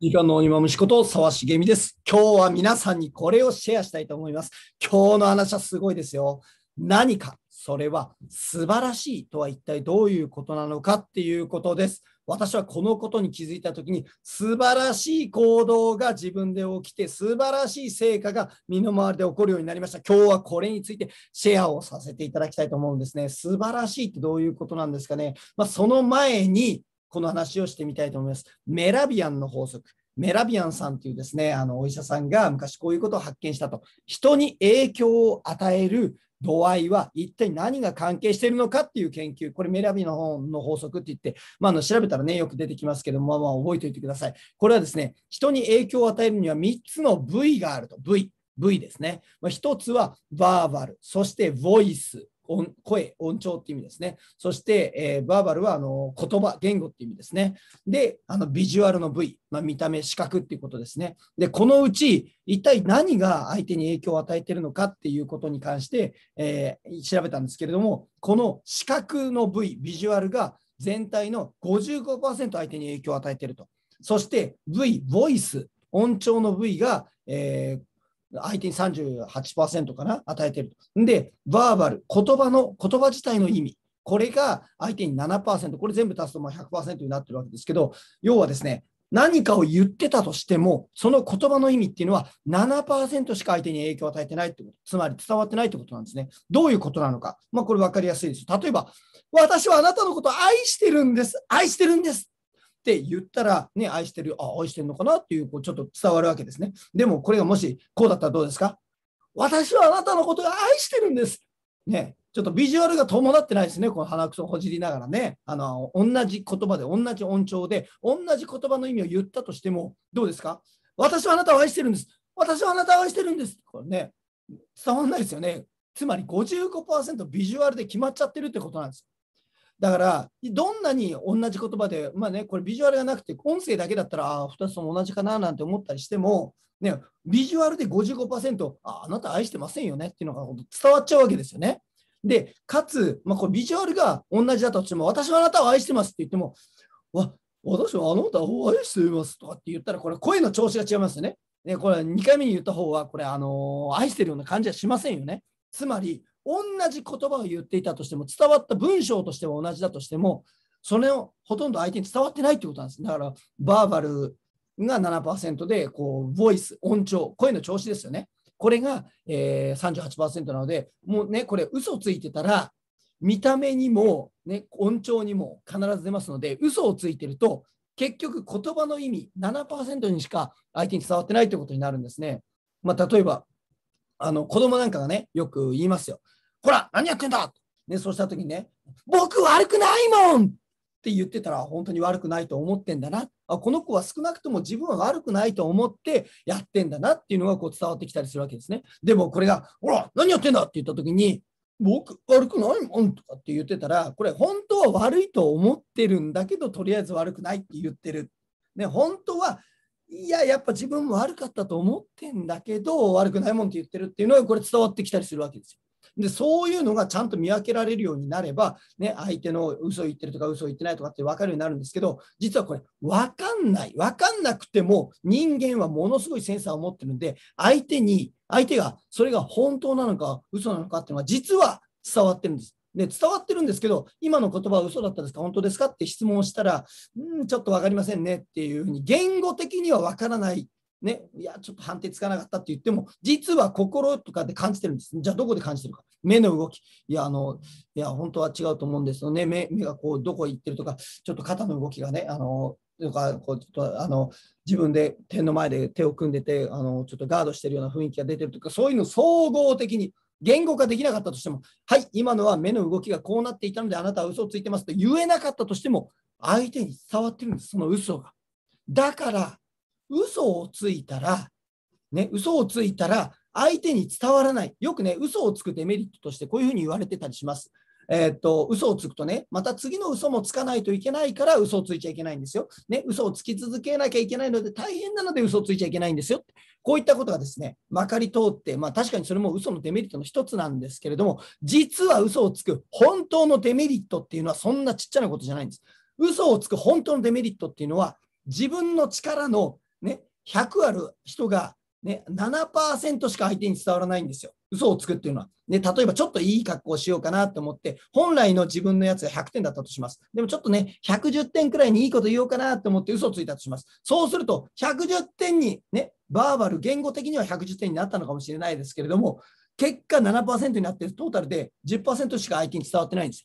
時間の今虫こと沢茂美です。今日は皆さんにこれをシェアしたいと思います。今日の話はすごいですよ。何か、それは素晴らしいとは一体どういうことなのかっていうことです。私はこのことに気づいたときに、素晴らしい行動が自分で起きて、素晴らしい成果が身の回りで起こるようになりました。今日はこれについてシェアをさせていただきたいと思うんですね。素晴らしいってどういうことなんですかね。まあ、その前に、この話をしてみたいと思います。メラビアンの法則。メラビアンさんというですね、あのお医者さんが昔こういうことを発見したと。人に影響を与える度合いは一体何が関係しているのかっていう研究、これメラビのの法則って言って、まあ、の調べたらね、よく出てきますけども、まあ、覚えておいてください。これはですね、人に影響を与えるには3つの部位があると。部位。部位ですね。まあ、1つはバーバル、そしてボイス、音声、音調っていう意味ですね。そして、えー、バーバルはあの言葉、言語っていう意味ですね。で、あのビジュアルの部位、まあ、見た目、視覚っていうことですね。で、このうち一体何が相手に影響を与えているのかっていうことに関して、えー、調べたんですけれども、この視覚の部位、ビジュアルが全体の55%相手に影響を与えていると。そして V、ボイス、音調の部位が、えー、相手に38%かな、与えてる。で、バーバル、言葉の、言葉自体の意味、これが相手に7%、これ全部足すとまあ100%になってるわけですけど、要はですね、何かを言ってたとしても、その言葉の意味っていうのは7%しか相手に影響を与えてないってこと、つまり伝わってないってことなんですね。どういうことなのか、まあ、これ分かりやすいです。例えば、私はあなたのことを愛してるんです、愛してるんですって言ったら、ね、愛してる、あ、愛してるのかなっていう、こう、ちょっと伝わるわけですね。でも、これがもし、こうだったらどうですか私はあなたのことが愛してるんです。ね、ちょっとビジュアルが伴ってないですね、この鼻くそほじりながらね、あの同じ言葉で、同じ音調で、同じ言葉の意味を言ったとしても、どうですか私はあなたを愛してるんです。私はあなたを愛してるんです。これね、伝わんないですよね。つまり55%ビジュアルで決まっちゃってるってことなんです。だから、どんなに同じ言葉で、まあね、これビジュアルがなくて、音声だけだったら、ああ、2つとも同じかななんて思ったりしても、ね、ビジュアルで55%、ああなた愛してませんよねっていうのが伝わっちゃうわけですよね。で、かつ、まあ、これビジュアルが同じだとしても、私はあなたを愛してますって言っても、わ、私はあなたを愛していますとかって言ったら、これ声の調子が違いますよね。ね、これ2回目に言った方は、これ、あのー、愛してるような感じはしませんよね。つまり、同じ言葉を言っていたとしても、伝わった文章としては同じだとしても、それをほとんど相手に伝わってないってことなんです。だから、バーバルが7%で、こう、ボイス、音調、声の調子ですよね。これが、えー、38%なので、もうね、これ、嘘ついてたら、見た目にも、ね、音調にも必ず出ますので、嘘をついてると、結局、言葉の意味7%にしか相手に伝わってないってことになるんですね。まあ、例えば、あの子供なんかがね、よく言いますよ。ほら、何やってんだね、そうした時にね、僕悪くないもんって言ってたら本当に悪くないと思ってんだなあこの子は少なくとも自分は悪くないと思ってやってんだなっていうのがこう伝わってきたりするわけですねでもこれが「ほら何やってんだ!」って言った時に「僕悪くないもん」とかって言ってたらこれ本当は悪いと思ってるんだけどとりあえず悪くないって言ってる。ね、本当はいや、やっぱ自分も悪かったと思ってんだけど、悪くないもんって言ってるっていうのが、これ伝わってきたりするわけですよ。で、そういうのがちゃんと見分けられるようになれば、ね、相手の嘘を言ってるとか嘘を言ってないとかって分かるようになるんですけど、実はこれ、分かんない。分かんなくても、人間はものすごいセンサーを持ってるんで、相手に、相手がそれが本当なのか嘘なのかっていうのは、実は伝わってるんです。で、伝わってるんですけど、今の言葉は嘘だったですか本当ですかって質問をしたら、うん、ちょっと分かりませんねっていうふうに、言語的には分からないね、いや、ちょっと判定つかなかったって言っても、実は心とかで感じてるんです。じゃあ、どこで感じてるか。目の動き。いや、あの、いや、本当は違うと思うんですよね。目目がこう、どこ行ってるとか、ちょっと肩の動きがね、あの、とかこうちょっとあの自分で手の前で手を組んでてあのちょっとガードしてるような雰囲気が出てるとかそういうの総合的に言語化できなかったとしてもはい今のは目の動きがこうなっていたのであなたは嘘をついてますと言えなかったとしても相手に伝わってるんですその嘘がだから嘘をついたら、ね、嘘をついたら相手に伝わらない。よくね、嘘をつくデメリットとしてこういうふうに言われてたりします。えー、っと、嘘をつくとね、また次の嘘もつかないといけないから嘘をついちゃいけないんですよ。ね、嘘をつき続けなきゃいけないので大変なので嘘をついちゃいけないんですよ。こういったことがですね、まかり通って、まあ確かにそれも嘘のデメリットの一つなんですけれども、実は嘘をつく本当のデメリットっていうのはそんなちっちゃなことじゃないんです。嘘をつく本当のデメリットっていうのは、自分の力のね、100ある人が、ね、7%しか相手に伝わらないんですよ。嘘をつくっていうのは。ね、例えばちょっといい格好をしようかなと思って、本来の自分のやつが100点だったとします。でもちょっとね、110点くらいにいいこと言おうかなと思って嘘をついたとします。そうすると、110点に、ね、バーバル、言語的には110点になったのかもしれないですけれども、結果7%になってるトータルで10%しか相手に伝わってないんです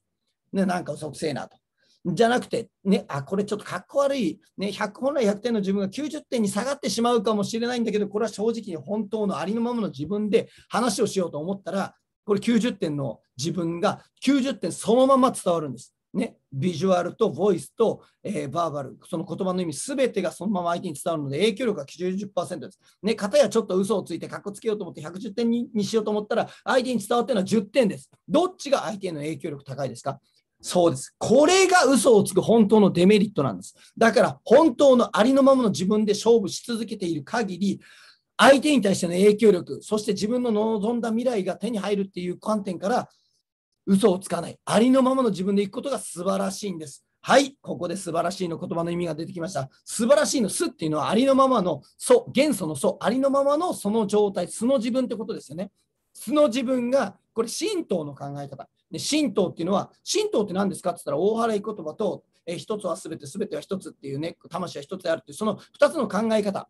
よ。ね、なんか嘘くせえなと。じゃなくて、ね、あ、これちょっとかっこ悪い、ね、100本来100点の自分が90点に下がってしまうかもしれないんだけど、これは正直に本当のありのままの自分で話をしようと思ったら、これ90点の自分が90点そのまま伝わるんです。ね、ビジュアルとボイスと、えー、バーバル、その言葉の意味すべてがそのまま相手に伝わるので影響力が90%です。ね、片やちょっと嘘をついてかっこつけようと思って110点にしようと思ったら相手に伝わってるのは10点です。どっちが相手への影響力高いですかそうです。これが嘘をつく本当のデメリットなんです。だから本当のありのままの自分で勝負し続けている限り、相手に対しての影響力、そして自分の望んだ未来が手に入るっていう観点から、嘘をつかない。ありのままの自分でいくことが素晴らしいんです。はい、ここで素晴らしいの言葉の意味が出てきました。素晴らしいの素っていうのはありのままの素、元素の素、ありのままのその状態、素の自分ってことですよね。素の自分が、これ神道の考え方。で神道っていうのは神道って何ですかって言ったら大払い言葉と、えー、一つは全て全ては一つっていうね魂は一つであるっていうその二つの考え方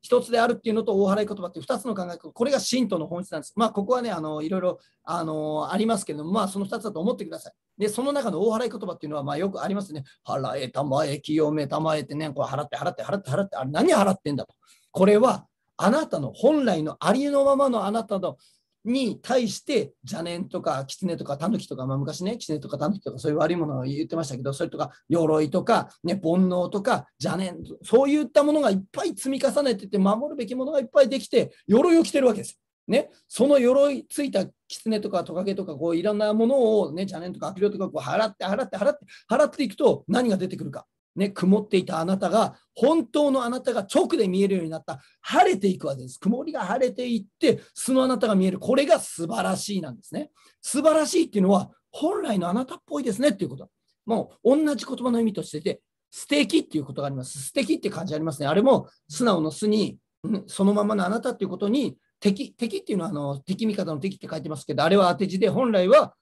一つであるっていうのと大払い言葉っていう二つの考え方これが神道の本質なんです。まあここはねあのいろいろあのありますけれどもまあその二つだと思ってください。でその中の大払い言葉っていうのはまあよくありますね。払えたまえ清めたまえってねこう払って払って払って払ってあれ何払ってんだと。これはあなたの本来のありのままのあなたのに対して邪念とか狐とか狸とか、まあ、昔ね狐とか狸とかそういう悪いものを言ってましたけどそれとか鎧とか、ね、煩悩とか邪念そういったものがいっぱい積み重ねてて守るべきものがいっぱいできて鎧を着てるわけです。ね、その鎧ついた狐とかトカゲとかこういろんなものを、ね、邪念とか悪霊とかこう払って払って払って払っていくと何が出てくるかね、曇っていたあなたが、本当のあなたが直で見えるようになった、晴れていくわけです。曇りが晴れていって、素のあなたが見える。これが素晴らしいなんですね。素晴らしいっていうのは、本来のあなたっぽいですねっていうこと。もう同じ言葉の意味としてて、素敵っていうことがあります。素敵って感じありますね。あれも素直の素に、うん、そのままのあなたっていうことに敵、敵っていうのはあの敵味方の敵って書いてますけど、あれは当て字で、本来は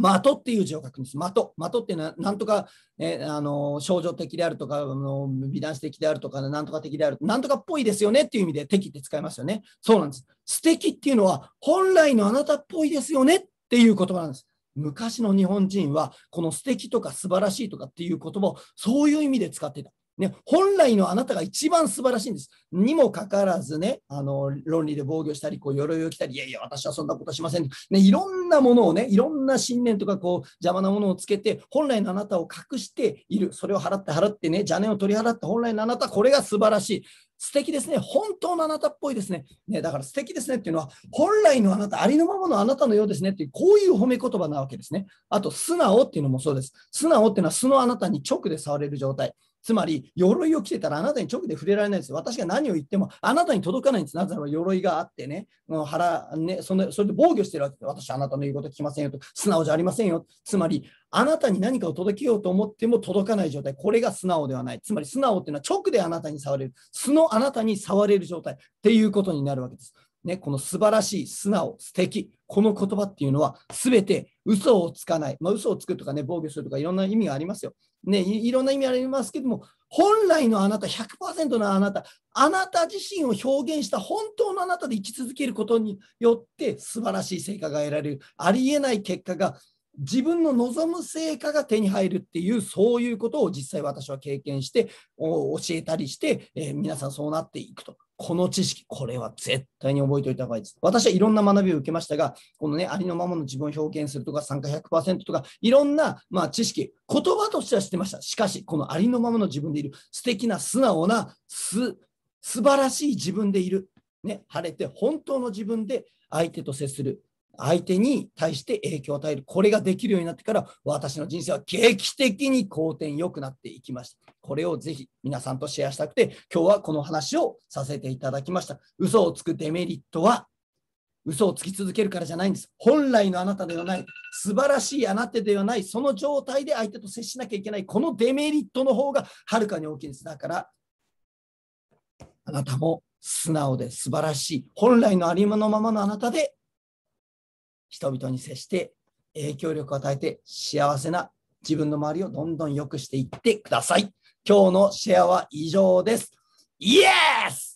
的っていう字を書くんです。的。的っていうのは、なんとか、えあの症状的であるとか、あの美男子的であるとか、なんとか的である、なんとかっぽいですよねっていう意味で、敵って使いますよね。そうなんです。素敵っていうのは、本来のあなたっぽいですよねっていう言葉なんです。昔の日本人は、この素敵とか素晴らしいとかっていう言葉を、そういう意味で使っていた。ね、本来のあなたが一番素晴らしいんです。にもかかわらずね、あの論理で防御したり、こう鎧を着たり、いやいや、私はそんなことしません。ね、いろんなものをね、いろんな信念とかこう邪魔なものをつけて、本来のあなたを隠している。それを払って払ってね、邪念を取り払って、本来のあなた、これが素晴らしい。素敵ですね。本当のあなたっぽいですね。ねだから素敵ですねっていうのは、本来のあなた、ありのままのあなたのようですねっていう、こういう褒め言葉なわけですね。あと、素直っていうのもそうです。素直っていうのは素のあなたに直で触れる状態。つまり、鎧を着てたらあなたに直で触れられないです。私が何を言ってもあなたに届かないんです。なぜなら鎧があってね、腹ねその、それで防御してるわけです。私、あなたの言うこと聞きませんよと、素直じゃありませんよ。つまり、あなたに何かを届けようと思っても届かない状態。これが素直ではない。つまり、素直っていうのは直であなたに触れる。素のあなたに触れる状態っていうことになるわけです。ね、この素晴らしい、素直、素敵この言葉っていうのは、すべて嘘をつかない、まあ、嘘をつくとかね、防御するとか、いろんな意味がありますよ。ね、いろんな意味ありますけども、本来のあなた、100%のあなた、あなた自身を表現した本当のあなたで生き続けることによって、素晴らしい成果が得られる、ありえない結果が、自分の望む成果が手に入るっていう、そういうことを実際私は経験して、教えたりして、えー、皆さんそうなっていくとこの知識、これは絶対に覚えておいた方がいいです。私はいろんな学びを受けましたが、このね、ありのままの自分を表現するとか、参加100%とか、いろんな、まあ、知識、言葉としては知ってました。しかし、このありのままの自分でいる、素敵な、素直な、す、素晴らしい自分でいる。ね、晴れて、本当の自分で相手と接する。相手に対して影響を与える。これができるようになってから、私の人生は劇的に好転良くなっていきました。これをぜひ皆さんとシェアしたくて、今日はこの話をさせていただきました。嘘をつくデメリットは、嘘をつき続けるからじゃないんです。本来のあなたではない、素晴らしいあなたではない、その状態で相手と接しなきゃいけない、このデメリットの方がはるかに大きいです。だから、あなたも素直で素晴らしい、本来のありまのままのあなたで人々に接して影響力を与えて幸せな自分の周りをどんどん良くしていってください。今日のシェアは以上です。イエス